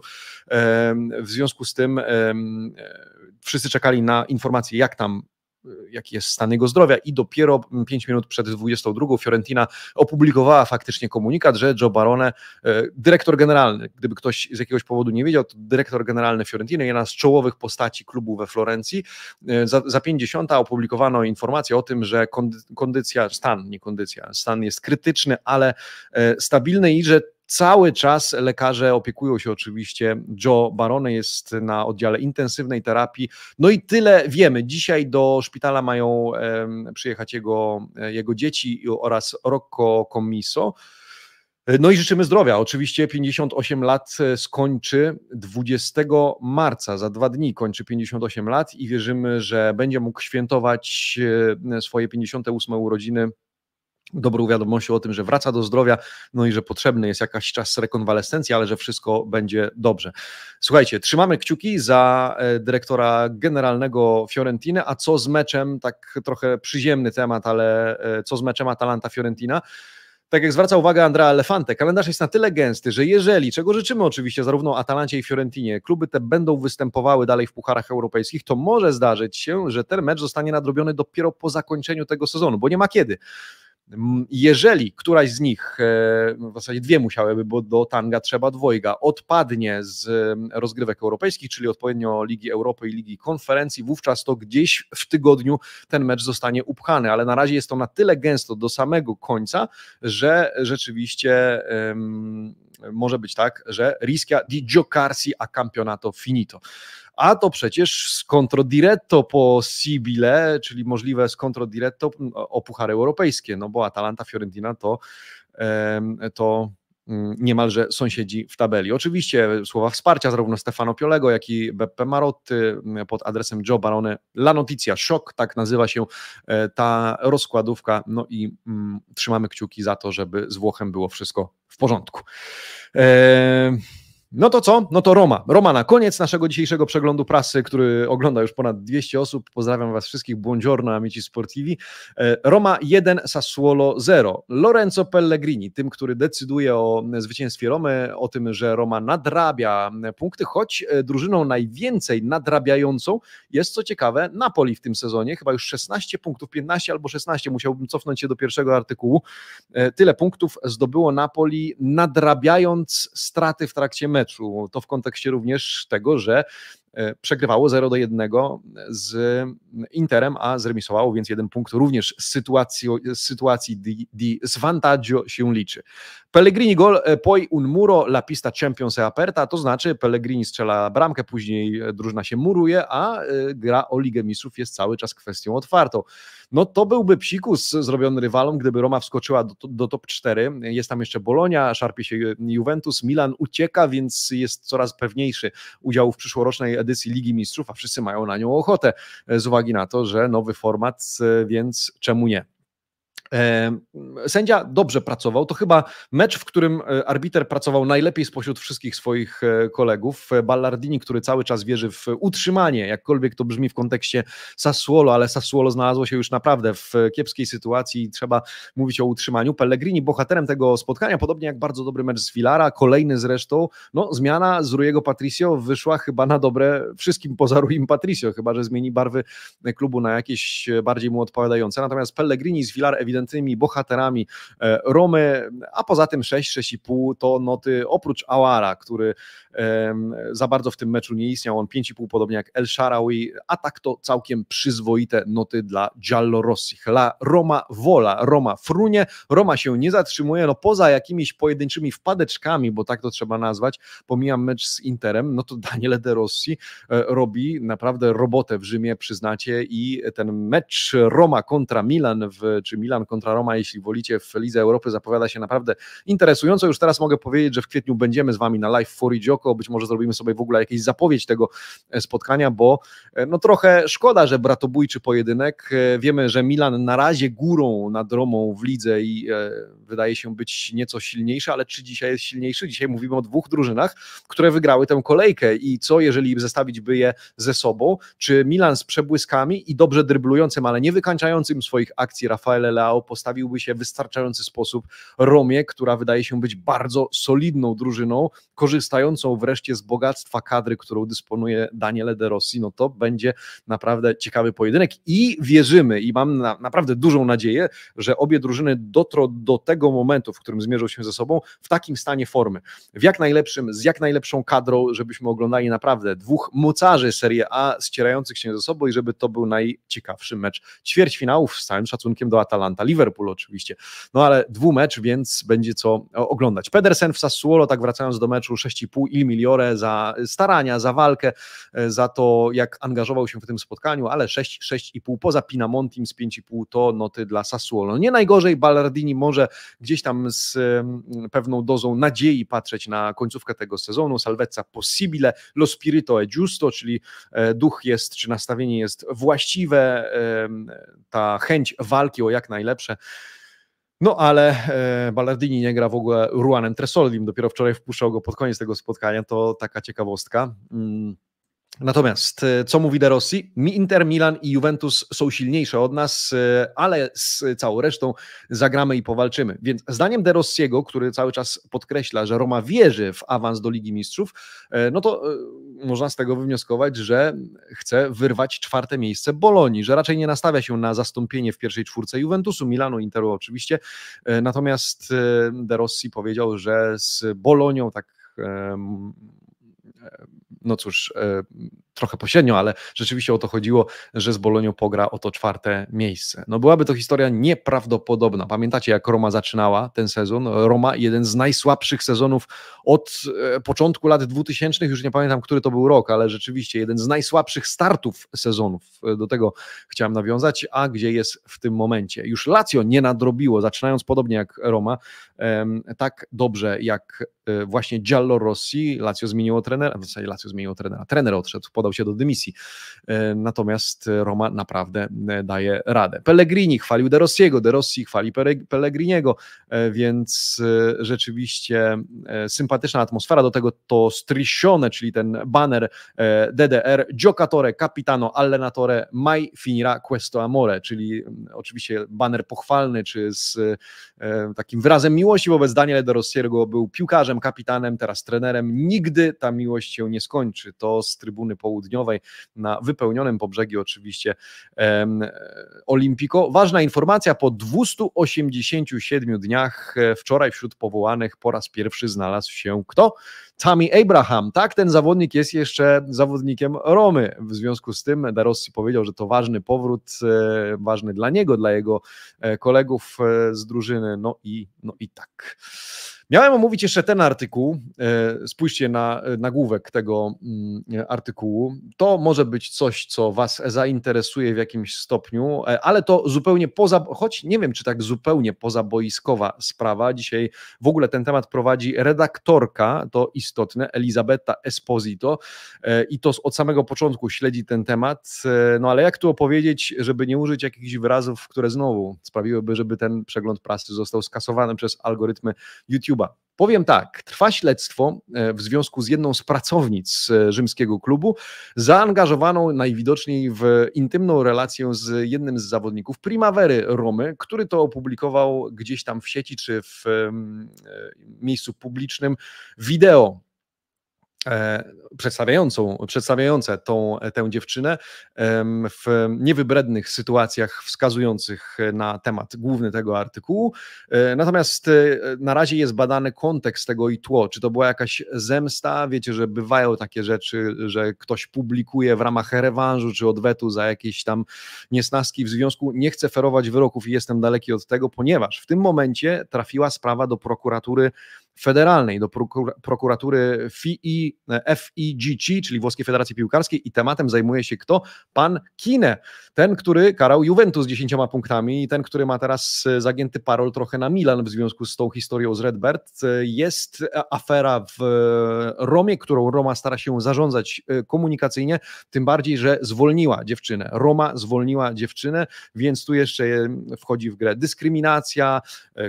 W związku z tym wszyscy czekali na informację, jak tam e, jaki jest stan jego zdrowia i dopiero 5 minut przed 22 Fiorentina opublikowała faktycznie komunikat, że Joe Barone, e, dyrektor generalny, gdyby ktoś z jakiegoś powodu nie wiedział, to dyrektor generalny Fiorentiny, jedna z czołowych postaci klubu we Florencji, e, za, za 50 opublikowano informację o tym, że kondycja, stan, nie kondycja, stan jest krytyczny, ale stabilny i że Cały czas lekarze opiekują się oczywiście. Joe Barone jest na oddziale intensywnej terapii. No i tyle wiemy. Dzisiaj do szpitala mają przyjechać jego, jego dzieci oraz Rocco Commiso. No i życzymy zdrowia. Oczywiście 58 lat skończy 20 marca, za dwa dni kończy 58 lat i wierzymy, że będzie mógł świętować e, swoje 58 urodziny dobrą wiadomością o tym, że wraca do zdrowia, no i że potrzebny jest jakiś czas rekonwalescencji, ale że wszystko będzie dobrze. Słuchajcie, trzymamy kciuki za e, dyrektora generalnego Fiorentiny, a co z meczem, tak trochę przyziemny temat, ale e, co z meczem Atalanta-Fiorentina? tak jak zwraca uwagę Andrea Elefante, kalendarz jest na tyle gęsty, że jeżeli, czego życzymy oczywiście zarówno Atalancie i Fiorentinie, kluby te będą występowały dalej w pucharach europejskich, to może zdarzyć się, że ten mecz zostanie nadrobiony dopiero po zakończeniu tego sezonu, bo nie ma kiedy. Jeżeli któraś z nich, e, no w zasadzie dwie musiałyby, bo do tanga trzeba dwojga, odpadnie z rozgrywek europejskich, czyli odpowiednio Ligi Europy i Ligi Konferencji, wówczas to gdzieś w tygodniu ten mecz zostanie upchany, ale na razie jest to na tyle gęsto do samego końca, że rzeczywiście um, może być tak, że rischia di giocarsi a campionato finito a to przecież scontro diretto po Sibile, czyli możliwe scontro diretto o puchary europejskie, no bo Atalanta, Fiorentina to, to niemalże sąsiedzi w tabeli. Oczywiście słowa wsparcia zarówno Stefano Piolego, jak i Beppe Marotty pod adresem Joe Barone. La notizia, Shock, tak nazywa się e, ta rozkładówka. No i mm, trzymamy kciuki za to, żeby z Włochem było wszystko w porządku. Eee... No to co? No to Roma. Roma na koniec naszego dzisiejszego przeglądu prasy, który ogląda już ponad 200 osób. Pozdrawiam Was wszystkich. Buongiorno, amici sportivi. E, Roma 1, Sassuolo 0. Lorenzo Pellegrini, tym, który decyduje o zwycięstwie Romy, o tym, że Roma nadrabia punkty, choć e, drużyną najwięcej nadrabiającą jest, co ciekawe, Napoli w tym sezonie. Chyba już 16 punktów, 15 albo 16. Musiałbym cofnąć się do pierwszego artykułu. E, tyle punktów zdobyło Napoli, nadrabiając straty w trakcie meczu meczu. To w kontekście również tego, że e, przegrywało 0 do 1 z mm, Interem, a zremisowało, więc jeden punkt również z sytuacji, z sytuacji di, di svantaggio się liczy. Pellegrini gol, e, poi un muro, la pista champions se aperta, to znaczy Pellegrini strzela bramkę, później e, drużyna się muruje, a gra o Ligę Mistrzów jest cały czas kwestią otwartą no to byłby psikus zrobiony rywalom, gdyby Roma wskoczyła do, do top 4. Jest tam jeszcze Bolonia, szarpie się Juventus, Milan ucieka, więc jest coraz pewniejszy udział w przyszłorocznej edycji Ligi Mistrzów, a wszyscy mają na nią ochotę e, z uwagi na to, że nowy format, e, więc czemu nie? Sędzia dobrze pracował. To chyba mecz, w którym e, arbiter pracował najlepiej spośród wszystkich swoich e, kolegów. E, Ballardini, który cały czas wierzy w utrzymanie, jakkolwiek to brzmi w kontekście Sassuolo, ale Sassuolo znalazło się już naprawdę w kiepskiej sytuacji i trzeba mówić o utrzymaniu. Pellegrini bohaterem tego spotkania, podobnie jak bardzo dobry mecz z Filara, kolejny zresztą. No, zmiana z Rujego Patricio wyszła chyba na dobre wszystkim poza Ruim Patricio, chyba że zmieni barwy klubu na jakieś bardziej mu odpowiadające. Natomiast Pellegrini z Villar ewidentnie ewidentnymi bohaterami e, Romy, a poza tym 6, 6,5 to noty oprócz Awara, który za bardzo w tym meczu nie istniał, on 5,5 podobnie jak El Sharawi, a tak to całkiem przyzwoite noty dla Rossi, La Roma wola, Roma frunie, Roma się nie zatrzymuje, no poza jakimiś pojedynczymi wpadeczkami, bo tak to trzeba nazwać, pomijam mecz z Interem, no to Daniele De Rossi e, robi naprawdę robotę w Rzymie, przyznacie, i ten mecz Roma kontra Milan, w, czy Milan kontra Roma, jeśli wolicie, w Lidze Europy zapowiada się naprawdę interesująco. Już teraz mogę powiedzieć, że w kwietniu będziemy z Wami na live for Idzioko, być może zrobimy sobie w ogóle jakieś zapowiedź tego e, spotkania, bo e, no trochę szkoda, że bratobójczy pojedynek. E, wiemy, że Milan na razie górą nad Romą w lidze i wydaje się być nieco silniejszy, ale czy dzisiaj jest silniejszy? Dzisiaj mówimy o dwóch drużynach, które wygrały tę kolejkę i co jeżeli zestawić by je ze sobą? Czy Milan z przebłyskami i dobrze dryblującym, ale nie wykańczającym swoich akcji Rafaele Leao postawiłby się w wystarczający sposób Romie, która wydaje się być bardzo solidną drużyną, korzystającą wreszcie z bogactwa kadry, którą dysponuje Daniela De Rossi, no to będzie naprawdę ciekawy pojedynek i wierzymy i mam na, naprawdę dużą nadzieję, że obie drużyny dotrą do tego momentu, w którym zmierzą się ze sobą w takim stanie formy, w jak najlepszym, z jak najlepszą kadrą, żebyśmy oglądali naprawdę dwóch mocarzy Serie A ścierających się ze sobą i żeby to był najciekawszy mecz ćwierćfinałów z całym szacunkiem do Atalanta Liverpool oczywiście. No ale dwumecz, więc będzie co oglądać. Pedersen w Sassuolo, tak wracając do meczu, 6,5 il miliore za e, starania, za walkę, e, za to jak angażował się w tym spotkaniu, ale 6, 6,5 poza Pinamontim z 5,5 to noty dla Sassuolo. Nie najgorzej, Ballardini może gdzieś tam z pewną dozą nadziei patrzeć na końcówkę tego sezonu. Salvezza possibile, lo spirito è giusto, czyli e, duch jest, czy nastawienie jest właściwe, ta chęć walki o jak najlepsze najlepsze. No ale e, Ballardini nie gra w ogóle Ruanem Tresoldim, dopiero wczoraj wpuszczał go pod koniec tego spotkania, to taka ciekawostka. Mm. Natomiast e, co mówi De Rossi? Inter, Milan i Juventus są silniejsze od nas, e, ale z całą resztą zagramy i powalczymy. Więc zdaniem De Rossiego, który cały czas podkreśla, że Roma wierzy w awans do Ligi Mistrzów, e, no to można z tego wywnioskować, że chce wyrwać czwarte miejsce Bolonii, że raczej nie nastawia się na zastąpienie w pierwszej czwórce Juventusu, Milanu, Interu oczywiście. Natomiast De Rossi powiedział, że z Bolonią tak no cóż, e, trochę pośrednio, ale rzeczywiście o to chodziło, że z Bolonią pogra o to czwarte miejsce. No byłaby to historia nieprawdopodobna. Pamiętacie, jak Roma zaczynała ten sezon? Roma, jeden z najsłabszych sezonów od e, początku lat 2000, już nie pamiętam, który to był rok, ale rzeczywiście jeden z najsłabszych startów sezonów. E, do tego chciałem nawiązać, a gdzie jest w tym momencie? Już Lazio nie nadrobiło, zaczynając podobnie jak Roma, tak dobrze jak e, właśnie Giallo Rossi. Lazio zmieniło trenera, w zasadzie Lazio zmieniło trenera. Trener odszedł po podał się do dymisji. E, natomiast Roma naprawdę e, daje radę. Pellegrini chwalił De Rossiego, De Rossi chwali Pellegriniego, e, więc rzeczywiście sympatyczna atmosfera. Do tego to strisione, czyli ten banner DDR, Giocatore, Capitano, Allenatore, Mai finirà questo amore, czyli oczywiście banner pochwalny, czy z takim wyrazem miłości wobec Daniela De Rossiego był piłkarzem, kapitanem, teraz trenerem. Nigdy ta miłość się nie skończy. To z trybuny południowej południowej na wypełnionym po brzegi oczywiście Olimpiko. Ważna informacja, po 287 dniach e, wczoraj wśród powołanych po raz pierwszy znalazł się kto? Tammy Abraham. Tak, ten zawodnik jest jeszcze zawodnikiem Romy. W związku z tym Darossi powiedział, że to ważny powrót, e, ważny dla niego, dla jego e, kolegów z drużyny. No i, no i tak. Miałem omówić jeszcze ten artykuł. E, spójrzcie na e, nagłówek tego mm, e, artykułu. To może być coś, co Was zainteresuje w jakimś stopniu, ale to zupełnie poza, choć nie wiem, czy tak zupełnie pozaboiskowa sprawa. Dzisiaj w ogóle ten temat prowadzi redaktorka, to istotne, Elisabetta Esposito i to od samego początku śledzi ten temat. No ale jak tu opowiedzieć, żeby nie użyć jakichś wyrazów, które znowu sprawiłyby, żeby ten przegląd prasy został skasowany przez algorytmy YouTube? YouTube'a. Powiem tak, trwa śledztwo e, w związku z jedną z pracownic e, rzymskiego klubu, zaangażowaną najwidoczniej w intymną relację z jednym z zawodników Primavery Romy, który to opublikował gdzieś tam w sieci czy w e, miejscu publicznym wideo E, przedstawiającą, przedstawiające tą, tę dziewczynę w niewybrednych sytuacjach wskazujących na temat główny tego artykułu. E, natomiast e, na razie jest badany kontekst tego i tło, czy to była jakaś zemsta, wiecie, że bywają takie rzeczy, że ktoś publikuje w ramach rewanżu czy odwetu za jakieś tam niesnaski w związku, nie chcę ferować wyroków i jestem daleki od tego, ponieważ w tym momencie trafiła sprawa do prokuratury Federalnej do prokur prokuratury FI e, FIGC, czyli Włoskiej Federacji Piłkarskiej i tematem zajmuje się kto? Pan Kine, ten, który karał Juventus 10 punktami i ten, który ma teraz e, zagięty parol trochę na Milan w związku z tą historią z Redbert Jest e, afera w Romie, którą Roma stara się zarządzać komunikacyjnie, tym bardziej, że zwolniła dziewczynę. Roma zwolniła dziewczynę, więc tu jeszcze wchodzi w grę dyskryminacja,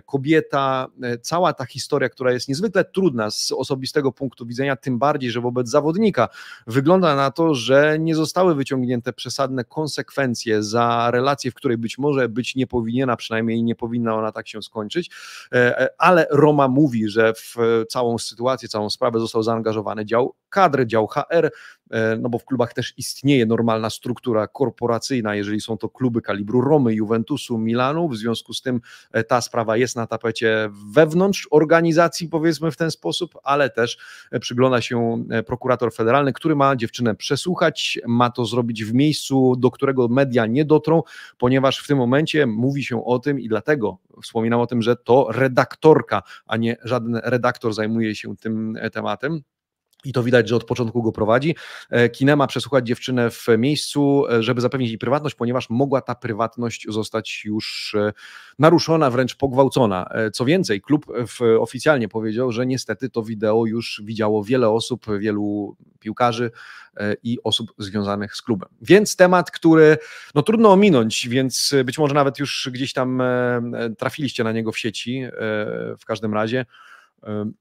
kobieta, cała ta historia, która jest niezwykle trudna z osobistego punktu widzenia, tym bardziej, że wobec zawodnika wygląda na to, że nie zostały wyciągnięte przesadne konsekwencje za relację, w której być może być nie powinna, przynajmniej nie powinna ona tak się skończyć, e, e, ale Roma mówi, że w całą sytuację, całą sprawę został zaangażowany dział kadry, dział HR, E, no bo w klubach też istnieje normalna struktura korporacyjna, jeżeli są to kluby kalibru Romy, Juventusu, Milanu, w związku z tym e, ta sprawa jest na tapecie wewnątrz organizacji, powiedzmy w ten sposób, ale też e, przygląda się prokurator federalny, który ma dziewczynę przesłuchać, ma to zrobić w miejscu, do którego media nie dotrą, ponieważ w tym momencie mówi się o tym i dlatego wspominam o tym, że to redaktorka, a nie żaden redaktor zajmuje się tym tematem i to widać, że od początku go prowadzi. E, Kinema ma przesłuchać dziewczynę w miejscu, e, żeby zapewnić jej prywatność, ponieważ mogła ta prywatność zostać już e, naruszona, wręcz pogwałcona. Co więcej, klub oficjalnie powiedział, że niestety to wideo już widziało wiele osób, wielu piłkarzy i osób związanych z klubem. Więc temat, który no trudno ominąć, więc być może nawet już gdzieś tam trafiliście na niego w sieci w każdym razie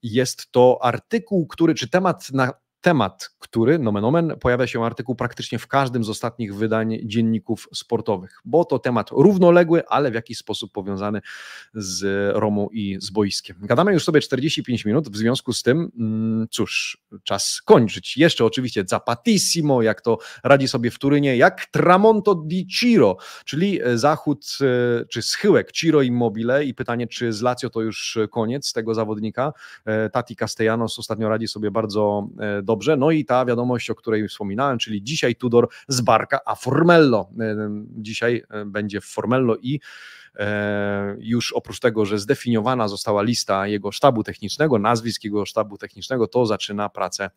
jest to artykuł, który, czy temat, na temat, który nomen omen pojawia się artykuł praktycznie w każdym z ostatnich wydań dzienników sportowych, bo to temat równoległy, ale w jakiś sposób powiązany z Romą i z boiskiem. Gadamy już sobie 45 minut, w związku z tym, mm, cóż, czas kończyć. Jeszcze oczywiście Zapatissimo, jak to radzi sobie w Turynie, jak Tramonto di Ciro, czyli e, zachód e, czy schyłek Ciro Immobile i pytanie, czy z Lazio to już koniec tego zawodnika. E, Tati Castellanos ostatnio radzi sobie bardzo dobrze dobrze. No i ta wiadomość, o której wspominałem, czyli dzisiaj Tudor z Barka, a Formello e, dzisiaj e, będzie w Formello i e, już oprócz tego, że zdefiniowana została lista jego sztabu technicznego, nazwisk jego sztabu technicznego, to zaczyna pracę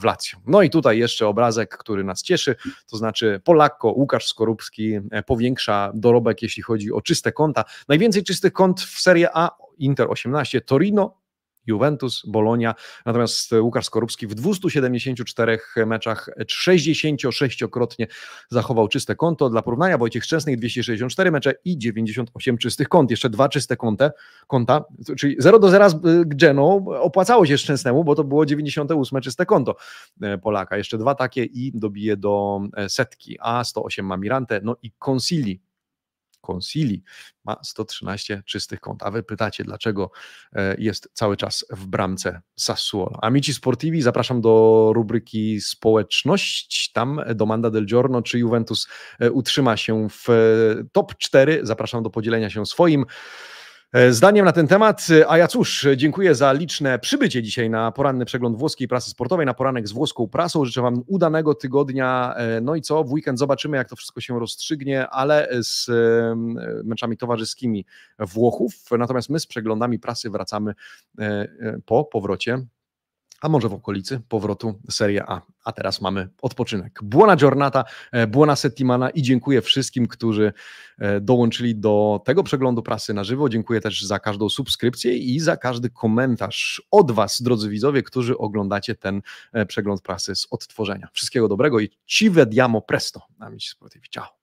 w Lazio. No i tutaj jeszcze obrazek, który nas cieszy, to znaczy Polakko Łukasz Skorupski powiększa dorobek, jeśli chodzi o czyste konta. Najwięcej czystych kont w Serie A Inter 18, Torino Juventus, Bolonia. Natomiast Łukasz Skorupski w 274 meczach 66-krotnie zachował czyste konto. Dla porównania Wojciech Szczęsny 264 mecze i 98 czystych kont. Jeszcze dwa czyste konte, konta, czyli 0 do 0 z y, Ggeną opłacało się Szczęsnemu, bo to było 98 czyste konto e, Polaka. Jeszcze dwa takie i dobije do e, setki. A 108 ma Mirante, no i Consili Consili ma 113 czystych kont. A wy pytacie, dlaczego e, jest cały czas w bramce Sassuolo. Amici Sportivi, zapraszam do rubryki społeczność. Tam domanda del Giorno, czy Juventus e, utrzyma się w e, top 4. Zapraszam do podzielenia się swoim E, zdaniem na ten temat. E, a ja cóż, e, dziękuję za liczne przybycie dzisiaj na poranny przegląd włoskiej prasy sportowej, na poranek z włoską prasą. Życzę Wam udanego tygodnia. No i co, w weekend zobaczymy, jak to wszystko się rozstrzygnie, ale z meczami towarzyskimi Włochów. Natomiast my z przeglądami prasy wracamy po powrocie a może w okolicy powrotu Serie A. A teraz mamy odpoczynek. Buona giornata, e, buona settimana i dziękuję wszystkim, którzy e, dołączyli do tego przeglądu prasy na żywo. Dziękuję też za każdą subskrypcję i za każdy komentarz od Was, drodzy widzowie, którzy oglądacie ten e, przegląd prasy z odtworzenia. Wszystkiego dobrego i ci vediamo presto. Na mi się ciao.